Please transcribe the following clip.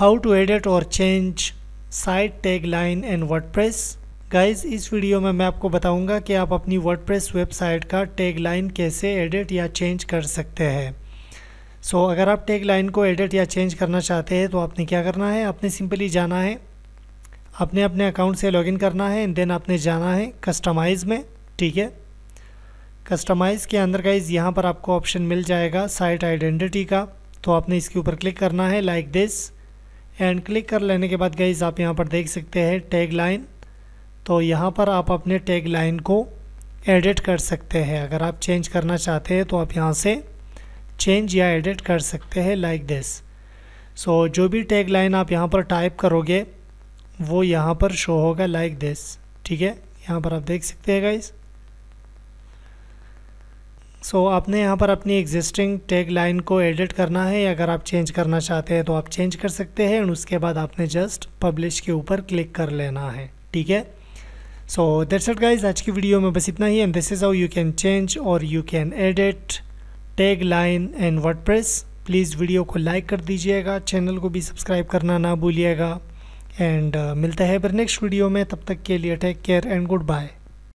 how to edit और change site tag line and press guys इस video में मैं आपको बताऊंगा कि आप अपनी प्रेस वेबसाइट का टैग लाइन कैसे एडिट या चेंज कर सकते हैं सो so, अगर आप टैग लाइन को एडिट या चेंज करना चाहते हैं तो आपने क्या करना है आपने सिंपली जाना है अपने अपने अकाउंट से लॉगिन करना है एंड देन आपने जाना है कस्टमाइज़ में ठीक है कस्टमाइज़ के अंदर गाइज यहाँ पर आपको ऑप्शन मिल जाएगा साइट आइडेंटिटी का तो आपने इसके ऊपर क्लिक करना है like like this and click कर लेने के बाद गाइज आप यहाँ पर देख सकते हैं टैग लाइन तो यहाँ पर आप अपने टैग लाइन को एडिट कर सकते हैं अगर आप चेंज करना चाहते हैं तो आप यहाँ से चेंज या एडिट कर सकते हैं लाइक दिस सो जो भी टैग लाइन आप यहाँ पर टाइप करोगे वो यहाँ पर शो होगा लाइक दिस ठीक है यहाँ पर आप देख सकते हैं गाइज़ सो so, आपने यहाँ पर अपनी एग्जिस्टिंग टैग लाइन को एडिट करना है या अगर आप चेंज करना चाहते हैं तो आप चेंज कर सकते हैं एंड उसके बाद आपने जस्ट पब्लिश के ऊपर क्लिक कर लेना है ठीक है सो दैट्स इट गाइज आज की वीडियो में बस इतना ही and this is how you can change और you can edit tag line and word please video को लाइक कर दीजिएगा चैनल को भी सब्सक्राइब करना ना भूलिएगा एंड uh, मिलता है पर नेक्स्ट वीडियो में तब तक के लिए take care and good bye